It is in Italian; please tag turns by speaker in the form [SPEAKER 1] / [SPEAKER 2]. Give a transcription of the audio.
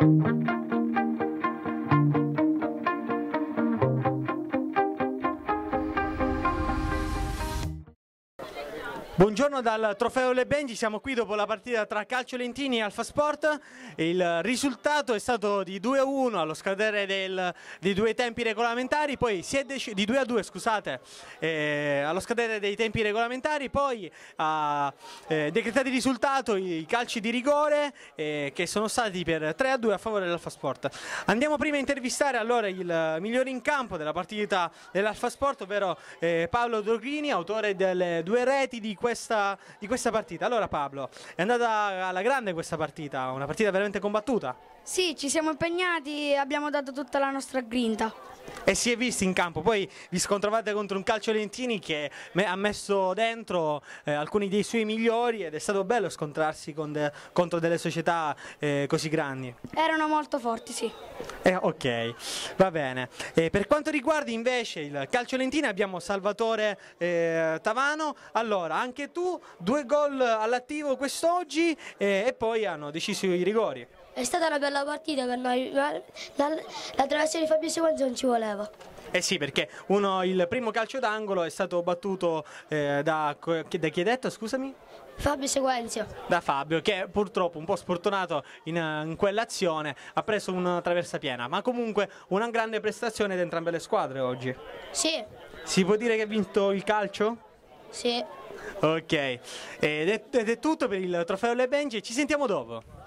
[SPEAKER 1] Thank you.
[SPEAKER 2] Buongiorno dal Trofeo Le Benji, siamo qui dopo la partita tra Calcio Lentini e Alfa Sport. Il risultato è stato di 2-1 allo scadere del, di due tempi regolamentari, poi si è di 2-2 scusate, eh, allo scadere dei tempi regolamentari, poi ha eh, decretato il risultato i calci di rigore eh, che sono stati per 3-2 a favore dell'Alfa Sport. Andiamo prima a intervistare allora il migliore in campo della partita dell'Alfa Sport, ovvero eh, Paolo Dogrini, autore delle due reti di questa, di questa partita. Allora Pablo, è andata alla grande questa partita, una partita veramente combattuta.
[SPEAKER 3] Sì, ci siamo impegnati e abbiamo dato tutta la nostra grinta
[SPEAKER 2] e si è visto in campo. Poi vi scontravate contro un calcio Lentini che ha messo dentro eh, alcuni dei suoi migliori ed è stato bello scontrarsi de contro delle società eh, così grandi.
[SPEAKER 3] Erano molto forti, sì.
[SPEAKER 2] Eh, ok, va bene. per quanto riguarda invece il calcio Lentini abbiamo Salvatore eh, Tavano. Allora, anche tu, due gol all'attivo quest'oggi eh, e poi hanno deciso i rigori.
[SPEAKER 1] È stata una bella partita per noi, la, la, la traversata di Fabio Simons non ci voleva voleva.
[SPEAKER 2] Eh sì, perché uno, il primo calcio d'angolo è stato battuto eh, da, da, chi è detto, scusami?
[SPEAKER 1] Fabio Sequenzio.
[SPEAKER 2] Da Fabio, che purtroppo un po' sfortunato in, in quell'azione ha preso una traversa piena, ma comunque una grande prestazione da entrambe le squadre oggi. Sì. Si può dire che ha vinto il calcio? Sì. Ok, ed è, ed è tutto per il trofeo Le Benji, ci sentiamo dopo.